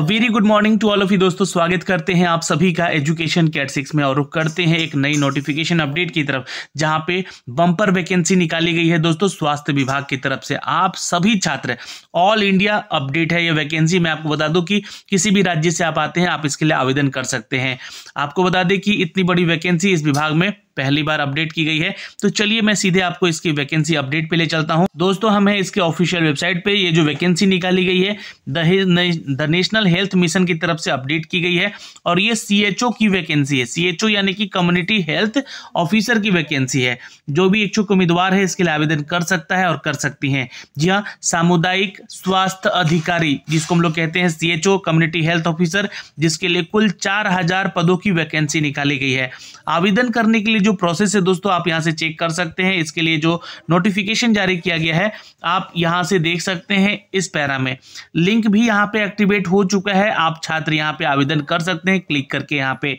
very good morning to all of you दोस्तों स्वागत करते हैं आप सभी का एजुकेशन कैट सिक्स में और रुक करते हैं एक नई नोटिफिकेशन अपडेट की तरफ जहां पे बम्पर वैकेंसी निकाली गई है दोस्तों स्वास्थ्य विभाग की तरफ से आप सभी छात्र ऑल इंडिया अपडेट है ये वैकेंसी मैं आपको बता दूं कि किसी भी राज्य से आप आते हैं आप इसके लिए आवेदन कर सकते हैं आपको बता दें कि इतनी बड़ी वैकेंसी इस विभाग में पहली बार अपडेट की गई है तो चलिए मैं सीधे आपको इसकी वैकेंसी अपडेट पे ले चलता हूँ दोस्तों हमें इसके ऑफिशियल वेबसाइट पे ये जो वैकेंसी निकाली गई है द नेशनल हेल्थ मिशन की तरफ से अपडेट की गई है और ये सी की वैकेंसी है सी यानी कि कम्युनिटी हेल्थ ऑफिसर की वैकेंसी है जो भी इच्छुक उम्मीदवार है इसके लिए आवेदन कर सकता है और कर सकती है जी हाँ सामुदायिक स्वास्थ्य अधिकारी जिसको हम लोग कहते हैं ओ कम्युनिटी हेल्थ ऑफिसर जिसके लिए कुल चार हजार पदों की वैकेंसी निकाली गई है आवेदन करने के लिए जो प्रोसेस है दोस्तों आप यहाँ से चेक कर सकते हैं इसके लिए जो नोटिफिकेशन जारी किया गया है आप यहाँ से देख सकते हैं इस पैरा में लिंक भी यहाँ पे एक्टिवेट हो चुका है आप छात्र यहाँ पे आवेदन कर सकते हैं क्लिक करके यहाँ पे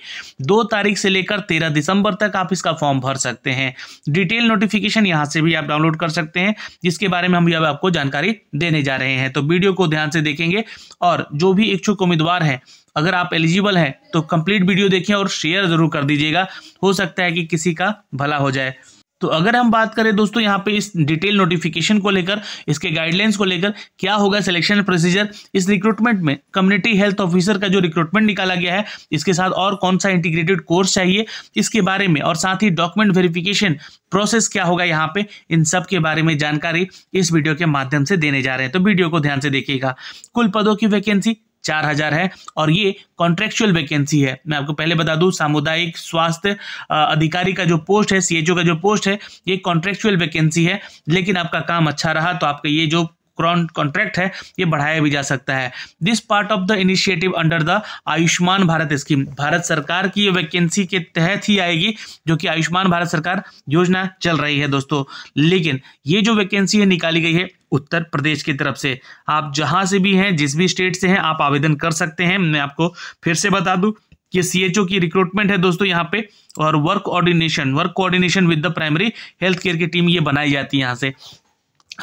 दो तारीख से लेकर तेरह दिसंबर तक आप इसका फॉर्म भर सकते हैं डिटेल नोटिफिकेशन यहाँ से भी आप डाउनलोड कर सकते हैं जिसके बारे में हम भी अब आपको जानकारी देने जा रहे हैं तो वीडियो को ध्यान से देखेंगे और जो भी इच्छुक उम्मीदवार हैं अगर आप एलिजिबल हैं तो कंप्लीट वीडियो देखें और शेयर ज़रूर कर दीजिएगा हो सकता है कि किसी का भला हो जाए तो अगर हम बात करें दोस्तों यहाँ पे इस डिटेल नोटिफिकेशन को लेकर इसके गाइडलाइंस को लेकर क्या होगा सिलेक्शन प्रोसीजर इस रिक्रूटमेंट में कम्युनिटी हेल्थ ऑफिसर का जो रिक्रूटमेंट निकाला गया है इसके साथ और कौन सा इंटीग्रेटेड कोर्स चाहिए इसके बारे में और साथ ही डॉक्यूमेंट वेरिफिकेशन प्रोसेस क्या होगा यहाँ पे इन सब के बारे में जानकारी इस वीडियो के माध्यम से देने जा रहे हैं तो वीडियो को ध्यान से देखिएगा कुल पदों की वैकेंसी चार हजार है और ये कॉन्ट्रेक्चुअल वैकेंसी है मैं आपको पहले बता दूं सामुदायिक स्वास्थ्य अधिकारी का जो पोस्ट है सीएचओ का जो पोस्ट है ये कॉन्ट्रेक्चुअल वैकेंसी है लेकिन आपका काम अच्छा रहा तो आपका ये जो कॉन्ट्रैक्ट है ये बढ़ाया भी जा सकता है this part of the initiative under the Ayushman Bharat scheme Bharat सरकार की वैकेंसी के तहत ही आएगी जो कि आयुष्मान भारत सरकार योजना चल रही है दोस्तों लेकिन ये जो वैकेंसी है निकाली गई है उत्तर प्रदेश की तरफ से आप जहां से भी हैं जिस भी स्टेट से हैं आप आवेदन कर सकते हैं मैं आपको फिर से बता दूं कि सीएचओ की रिक्रूटमेंट है दोस्तों यहाँ पे और work ordination work coordination with the primary health care की टीम ये बनाई जाती है यहाँ से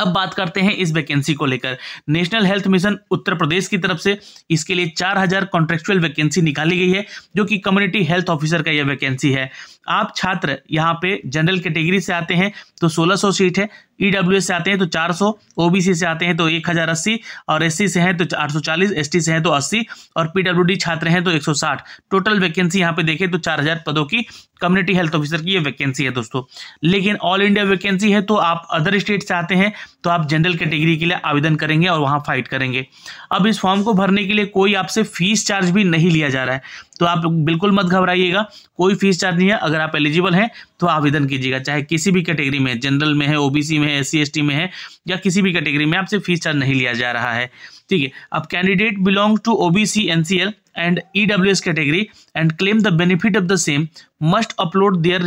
अब बात करते हैं इस वैकेंसी को लेकर national health mission Uttar Pradesh की तरफ से इसके लिए 4000 हजार कॉन्ट्रेक्चुअल वैकेंसी निकाली गई है जो कि कम्युनिटी हेल्थ ऑफिसर का यह वैकेंसी है आप छात्र यहाँ पे जनरल कैटेगरी से आते हैं तो 1600 सीट है ईडब्ल्यू e से आते हैं तो 400 ओबीसी से आते हैं तो अस्सी और एससी से हैं तो 840 एसटी से हैं तो 80 और पीडब्ल्यूडी छात्र हैं तो 160 टोटल वैकेंसी यहाँ पे देखें तो 4000 पदों की कम्युनिटी हेल्थ ऑफिसर की ये वैकेंसी है दोस्तों लेकिन ऑल इंडिया वैकेंसी है तो आप अदर स्टेट से आते हैं तो आप जनरल कैटेगरी के लिए आवेदन करेंगे और वहाँ फाइट करेंगे अब इस फॉर्म को भरने के लिए कोई आपसे फीस चार्ज भी नहीं लिया जा रहा है तो आप बिल्कुल मत घबराइएगा कोई फीस चार्ज नहीं है अगर आप एलिजिबल हैं तो आवेदन कीजिएगा चाहे किसी भी कैटेगरी में जनरल में है ओबीसी में है एस सी में है या किसी भी कैटेगरी में आपसे फीस चार्ज नहीं लिया जा रहा है ठीक है अब candidate belong to OBC NCL and EWS category and claim the benefit of the same must upload their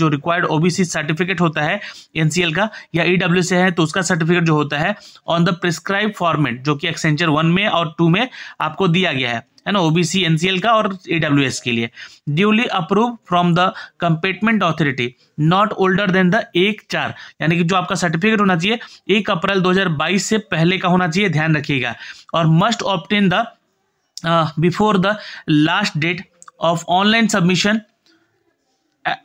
जो रिक्वायर्ड ओबीसी सर्टिफिकेट होता है एनसीएल का या ई डब्ल्यू से है तो उसका सर्टिफिकेट जो होता है ऑन द प्रिस्क्राइब फॉर्मेट जो कि एक्सेंचर वन में और टू में आपको दिया गया है है ना ओबीसी एनसीएल का और एस e के लिए duly approve from the competent authority not older than the एक चार यानी कि जो आपका सर्टिफिकेट होना चाहिए एक अप्रैल 2022 से पहले का होना चाहिए ध्यान रखिएगा और must obtain the before the last date of online submission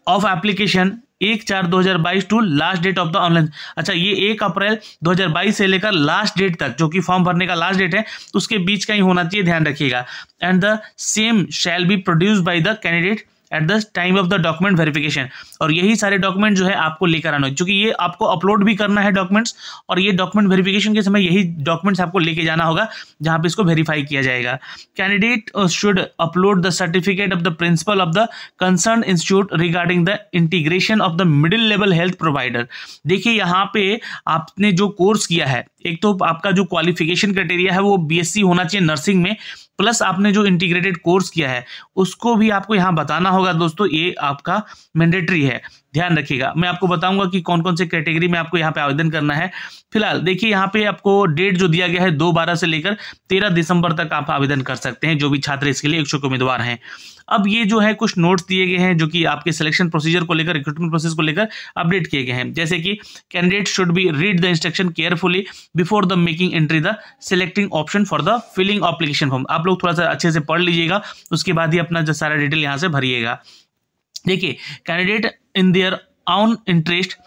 of application एक चार 2022 to last date of the online अच्छा ये एक अप्रैल 2022 से लेकर लास्ट डेट तक जो कि फॉर्म भरने का लास्ट डेट है उसके बीच का ही होना चाहिए ध्यान रखिएगा and the same shall be produce by the candidate at the time of the document verification और यही सारे डॉक्यूमेंट जो है आपको लेकर आना है क्योंकि ये आपको अपलोड भी करना है डॉक्यूमेंट्स और ये डॉक्यूमेंट वेरिफिकेशन के समय यही डॉक्यूमेंट्स आपको लेके जाना होगा जहां पे इसको वेरीफाई किया जाएगा candidate should upload the certificate of the principal of the concern institute regarding the integration of the middle level health provider देखिए यहाँ पे आपने जो कोर्स किया है एक तो आपका जो क्वालिफिकेशन क्राइटेरिया है वो बी होना चाहिए नर्सिंग में प्लस आपने जो इंटीग्रेटेड कोर्स किया है उसको भी आपको यहाँ बताना होगा दोस्तों ये आपका मैंडेटरी है ध्यान रखिएगा मैं आपको बताऊंगा कि कौन कौन से कैटेगरी में आपको यहाँ पे आवेदन करना है फिलहाल देखिए यहाँ पे आपको डेट जो दिया गया है दो बारह से लेकर तेरह दिसंबर तक आप आवेदन कर सकते हैं जो भी छात्र इसके लिए इच्छुक उम्मीदवार हैं अब ये जो है कुछ नोट्स दिए गए हैं जो कि आपके सिलेक्शन प्रोसीजर को लेकर रिक्रूटमेंट प्रोसेस को लेकर अपडेट किए गए हैं जैसे कि candidate should be read the instruction carefully before the making entry the selecting option for the filling application form आप लोग थोड़ा सा अच्छे से पढ़ लीजिएगा उसके बाद ही अपना सारा डिटेल यहाँ से भरिएगा देखिए candidate in their own interest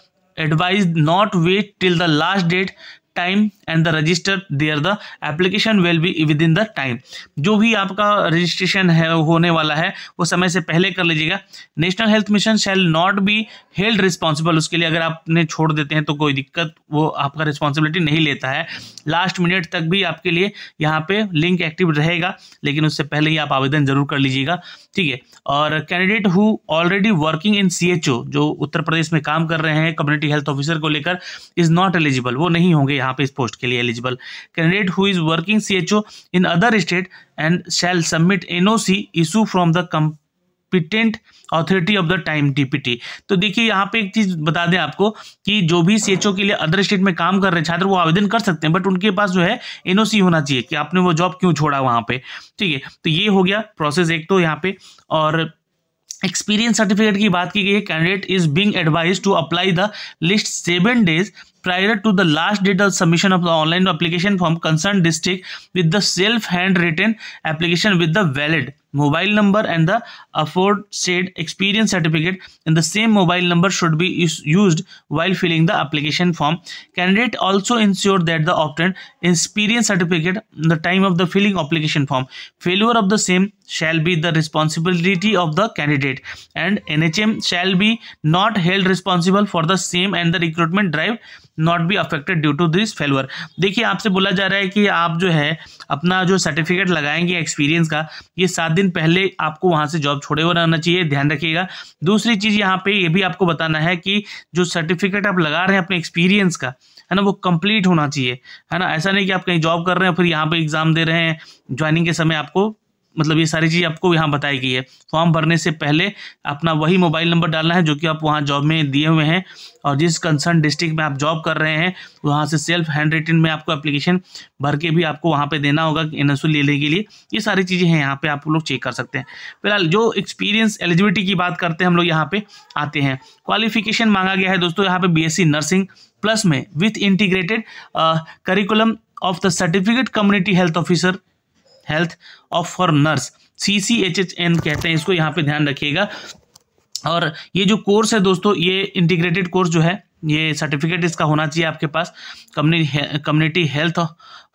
advise not wait till the last date time and the register there the application will be within the time जो भी आपका रजिस्ट्रेशन है होने वाला है वो समय से पहले कर लीजिएगा National health Mission shall not be held responsible उसके लिए अगर आपने छोड़ देते हैं तो कोई दिक्कत वो आपका रिस्पॉन्सिबिलिटी नहीं लेता है लास्ट मिनट तक भी आपके लिए यहाँ पे लिंक एक्टिव रहेगा लेकिन उससे पहले ही आप आवेदन जरूर कर लीजिएगा ठीक है और candidate who already working in C जो उत्तर प्रदेश में काम कर रहे हैं कम्युनिटी हेल्थ ऑफिसर को लेकर इज नॉट एलिजिबल वो नहीं होंगे यहाँ पे इस पोस्ट उसके लिए eligible candidate who is working C H O in other state and shall submit N O C issue from the competent authority of the time DPT तो देखिए यहाँ पे एक चीज बता दें आपको कि जो भी सीएचओ के लिए अदर स्टेट में काम कर रहे छात्र वो आवेदन कर सकते हैं बट उनके पास जो है एनओसी होना चाहिए कि आपने वो जॉब क्यों छोड़ा वहाँ पे ठीक है तो ये हो गया प्रोसेस एक तो यहाँ पे और एक्सपीरियंस सर्टिफिकेट की बात की गई है candidate is being advise to apply the list seven days prior to the last date of submission of the online application from concerned district with the self handwritten application with the valid mobile number and the aforesaid experience certificate and the same mobile number should be used while filling the application form candidate also ensure that the obtained experience certificate the time of the filling application form failure of the same shall be the responsibility of the candidate and NHM shall be not held responsible for the same and the recruitment drive not be affected due to this failure देखिए आपसे बोला जा रहा है कि आप जो है अपना जो सर्टिफिकेट लगाएंगे एक्सपीरियंस का ये सात दिन पहले आपको वहाँ से जॉब छोड़े हुए रहना चाहिए ध्यान रखिएगा दूसरी चीज़ यहाँ पे ये भी आपको बताना है कि जो सर्टिफिकेट आप लगा रहे हैं अपने एक्सपीरियंस का है ना वो कंप्लीट होना चाहिए है ना ऐसा नहीं कि आप कहीं जॉब कर रहे हैं फिर यहाँ पे एग्ज़ाम दे रहे हैं ज्वाइनिंग के समय आपको मतलब ये सारी चीज़ आपको यहाँ बताई गई है फॉर्म भरने से पहले अपना वही मोबाइल नंबर डालना है जो कि आप वहाँ जॉब में दिए हुए हैं और जिस कंसर्न डिस्ट्रिक्ट में आप जॉब कर रहे हैं वहाँ से सेल्फ हैंड रिटिन में आपको एप्लीकेशन भर के भी आपको वहाँ पर देना होगा एन लेने के लिए ये सारी चीज़ें हैं यहाँ पर आप लोग चेक कर सकते हैं फिलहाल जो एक्सपीरियंस एलिजिबिलिटी की बात करते हैं हम लोग यहाँ पे आते हैं क्वालिफिकेशन मांगा गया है दोस्तों यहाँ पे बी नर्सिंग प्लस में with integrated curriculum of the certificate community health officer health of for nurse C C H H N कहते हैं इसको यहाँ पे ध्यान रखिएगा और ये जो कोर्स है दोस्तों ये इंटीग्रेटेड कोर्स जो है ये सर्टिफिकेट इसका होना चाहिए आपके पास community community health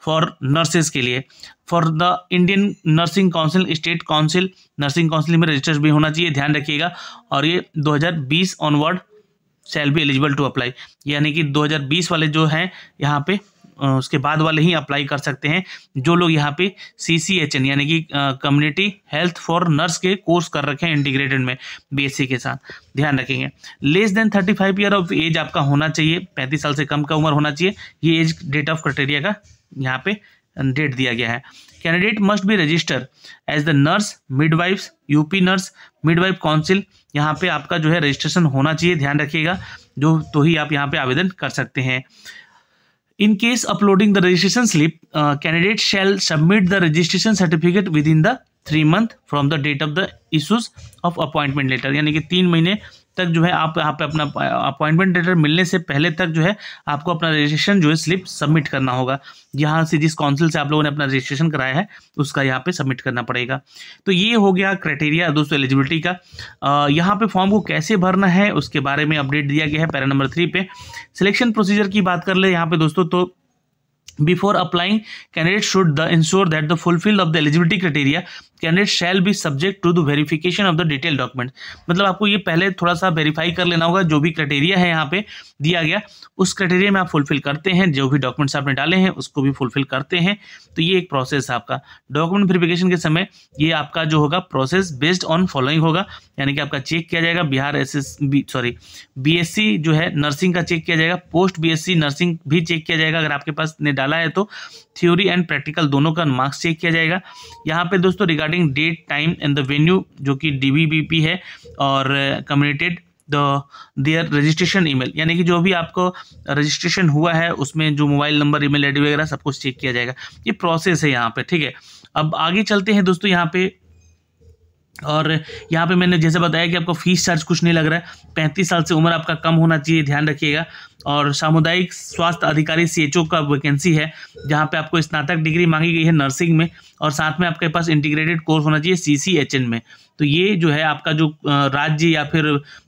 for nurses के लिए for the Indian nursing council state council nursing council में रजिस्टर भी होना चाहिए ध्यान रखिएगा और ये 2020 onward shall be eligible to apply यानी कि 2020 वाले जो हैं यहाँ पे उसके बाद वाले ही अप्लाई कर सकते हैं जो लोग यहाँ पे सी सी एच एन यानी कि कम्युनिटी हेल्थ फॉर नर्स के कोर्स कर रखे हैं इंटीग्रेटेड में बी एस सी के साथ ध्यान रखेंगे less than thirty five year of age आपका होना चाहिए पैंतीस साल से कम का उम्र होना चाहिए ये एज डेट ऑफ क्राइटेरिया का यहाँ पे डेट दिया गया है candidate must be register as the nurse midwifes UP nurse midwife council यहाँ पे आपका जो है रजिस्ट्रेशन होना चाहिए ध्यान रखिएगा जो तो ही आप यहाँ पे आवेदन कर सकते हैं In case uploading the registration slip, uh, candidate shall submit the registration certificate within the three month from the date of the issues of appointment letter यानी कि तीन महीने तक जो है आप यहाँ पे अपना अपॉइंटमेंट लेटर मिलने से पहले तक जो है आपको अपना रजिस्ट्रेशन जो है स्लिप सबमिट करना होगा यहाँ से जिस काउंसिल से आप लोगों ने अपना रजिस्ट्रेशन कराया है उसका यहाँ पे सबमिट करना पड़ेगा तो ये हो गया क्राइटेरिया दोस्तों एलिजिबिलिटी का यहाँ पे फॉर्म को कैसे भरना है उसके बारे में अपडेट दिया गया है पैरा नंबर थ्री पे सिलेक्शन प्रोसीजर की बात कर ले यहाँ पे दोस्तों तो before applying candidate should the ensure that the fulfil of the eligibility criteria candidate shall be subject to the verification of the detail document मतलब आपको ये पहले थोड़ा सा वेरीफाई कर लेना होगा जो भी क्राइटेरिया है यहाँ पे दिया गया उस क्राइटेरिया में आप फुलफिल करते हैं जो भी डॉक्यूमेंट्स आपने डाले हैं उसको भी फुलफिल करते हैं तो ये एक प्रोसेस है आपका डॉक्यूमेंट वेरिफिकेशन के समय ये आपका जो होगा प्रोसेस बेस्ड ऑन फॉलोइंग होगा यानी कि आपका चेक किया जाएगा Bihar S S B sorry B S C जो है नर्सिंग का चेक किया जाएगा post B S C nursing भी चेक किया जाएगा अगर आपके पास ने डाला है तो थ्योरी एंड प्रैक्टिकल दोनों का मार्क्स चेक किया जाएगा यहाँ पे दोस्तों regarding regarding date time and the venue जो कि डी है और communicated the there registration email यानी कि जो भी आपको रजिस्ट्रेशन हुआ है उसमें जो मोबाइल नंबर ईमेल आईडी वगैरह सब कुछ चेक किया जाएगा ये प्रोसेस है यहाँ पे ठीक है अब आगे चलते हैं दोस्तों यहाँ पे और यहाँ पे मैंने जैसे बताया कि आपको फीस चार्ज कुछ नहीं लग रहा है पैंतीस साल से उम्र आपका कम होना चाहिए ध्यान रखिएगा और सामुदायिक स्वास्थ्य अधिकारी सी का वैकेंसी है जहाँ पे आपको स्नातक डिग्री मांगी गई है नर्सिंग में और साथ में आपके पास इंटीग्रेटेड कोर्स होना चाहिए सी में तो ये जो है आपका जो राज्य या फिर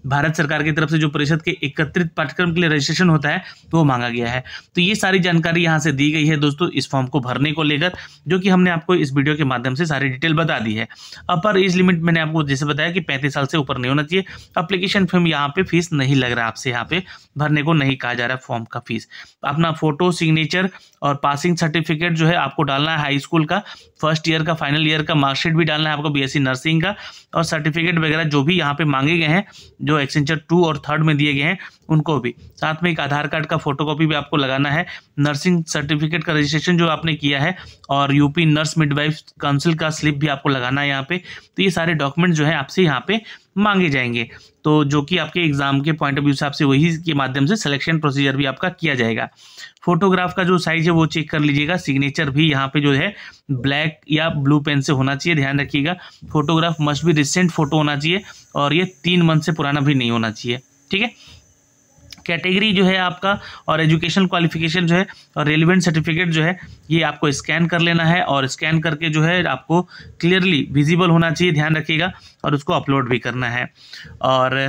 भारत सरकार की तरफ से जो परिषद के एकत्रित पाठ्यक्रम के लिए रजिस्ट्रेशन होता है वो मांगा गया है तो ये सारी जानकारी यहाँ से दी गई है दोस्तों इस फॉर्म को भरने को लेकर जो कि हमने आपको इस वीडियो के माध्यम से सारी डिटेल बता दी है अपर एज लिमिट मैंने आपको जैसे बताया कि पैंतीस साल से ऊपर नहीं होना चाहिए अप्लीकेशन फॉर्म यहाँ पे फीस नहीं लग रहा आपसे यहाँ पे भरने को नहीं कहा जा रहा है फॉर्म का फीस अपना फोटो सिग्नेचर और पासिंग सर्टिफिकेट जो है आपको डालना है हाई स्कूल का फर्स्ट ईयर का फाइनल ईयर का मार्कशीट भी डालना है आपको बीएससी नर्सिंग का और सर्टिफिकेट वगैरह जो भी यहाँ पे मांगे गए हैं जो एक्सेंचर टू और थर्ड में दिए गए हैं उनको भी साथ में एक आधार कार्ड का फोटो भी आपको लगाना है नर्सिंग सर्टिफिकेट का रजिस्ट्रेशन जो आपने किया है और यूपी नर्स मिडवाइफ काउंसिल का स्लिप भी आपको लगाना है यहाँ पे तो ये सारे डॉक्यूमेंट जो है आपसे यहाँ पे मांगे जाएंगे तो जो कि आपके एग्ज़ाम के पॉइंट ऑफ व्यू से आपसे वही के माध्यम से सिलेक्शन प्रोसीजर भी आपका किया जाएगा फोटोग्राफ का जो साइज़ है वो चेक कर लीजिएगा सिग्नेचर भी यहाँ पे जो है ब्लैक या ब्लू पेन से होना चाहिए ध्यान रखिएगा फोटोग्राफ मस्ट भी रिसेंट फोटो होना चाहिए और ये तीन मंथ से पुराना भी नहीं होना चाहिए ठीक है कैटेगरी जो है आपका और एजुकेशन क्वालिफिकेशन जो है और रेलिवेंट सर्टिफिकेट जो है ये आपको स्कैन कर लेना है और स्कैन करके जो है आपको क्लियरली विजिबल होना चाहिए ध्यान रखिएगा और उसको अपलोड भी करना है और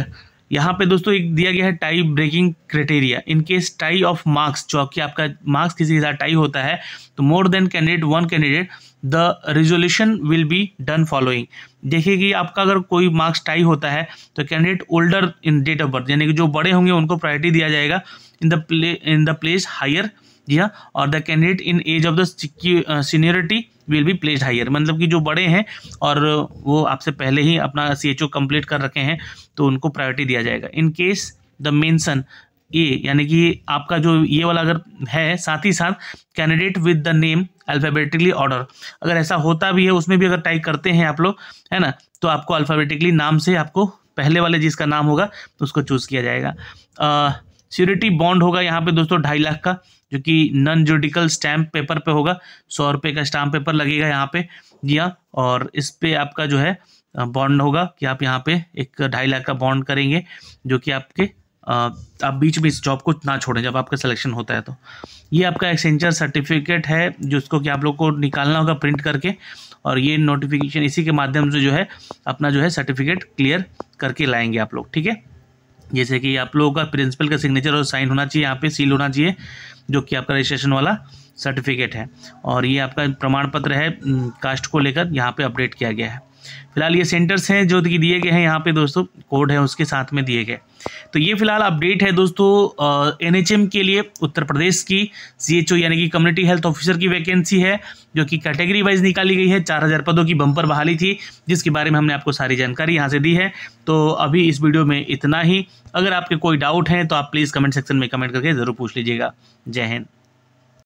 यहाँ पे दोस्तों एक दिया गया है tie breaking criteria in case tie of marks जो कि आपका मार्क्स किसी के साथ टाई होता है तो more than candidate one candidate the resolution will be done following देखिए कि आपका अगर कोई मार्क्स टाई होता है तो candidate older in date of birth यानी कि जो बड़े होंगे उनको प्रायोरिटी दिया जाएगा in the play in the place higher जी हाँ और the candidate in age of the seniority will be placed higher मतलब कि जो बड़े हैं और वो आपसे पहले ही अपना सी एच ओ कम्प्लीट कर रखे हैं तो उनको प्रायोरिटी दिया जाएगा in case the mention a यानी कि आपका जो ये वाला अगर है साथ ही साथ candidate with the name alphabetically order अगर ऐसा होता भी है उसमें भी अगर टाइप करते हैं आप लोग है ना तो आपको अल्फ़ाबेटिकली नाम से आपको पहले वाले जिसका नाम होगा तो उसको चूज़ किया जाएगा सिक्योरिटी बॉन्ड होगा यहाँ पे दोस्तों ढाई लाख का जो कि नॉन जुडिकल स्टैम्प पेपर पे होगा सौ रुपये का स्टैम्प पेपर लगेगा यहाँ पे या और इस पर आपका जो है बॉन्ड होगा कि आप यहाँ पे एक ढाई लाख का बॉन्ड करेंगे जो कि आपके आप बीच में इस जॉब को ना छोड़ें जब आपका सिलेक्शन होता है तो ये आपका एक्सेंचर सर्टिफिकेट है जिसको कि आप लोग को निकालना होगा प्रिंट करके और ये नोटिफिकेशन इसी के माध्यम से जो है अपना जो है सर्टिफिकेट क्लियर करके लाएंगे आप लोग ठीक है जैसे कि आप लोगों का प्रिंसिपल का सिग्नेचर और साइन होना चाहिए यहाँ पे सील होना चाहिए जो कि आपका रजिस्ट्रेशन वाला सर्टिफिकेट है और ये आपका प्रमाण पत्र है कास्ट को लेकर यहाँ पे अपडेट किया गया है फिलहाल ये सेंटर्स हैं जो कि दिए गए हैं यहाँ पे दोस्तों कोड है उसके साथ में दिए गए तो ये फिलहाल अपडेट है दोस्तों एनएचएम के लिए उत्तर प्रदेश की सीएचओ यानी कि कम्युनिटी हेल्थ ऑफिसर की वैकेंसी है जो कि कैटेगरी वाइज निकाली गई है चार हज़ार पदों की बम्पर बहाली थी जिसके बारे में हमने आपको सारी जानकारी यहाँ से दी है तो अभी इस वीडियो में इतना ही अगर आपके कोई डाउट हैं तो आप प्लीज़ कमेंट सेक्शन में कमेंट करके ज़रूर पूछ लीजिएगा जय हिंद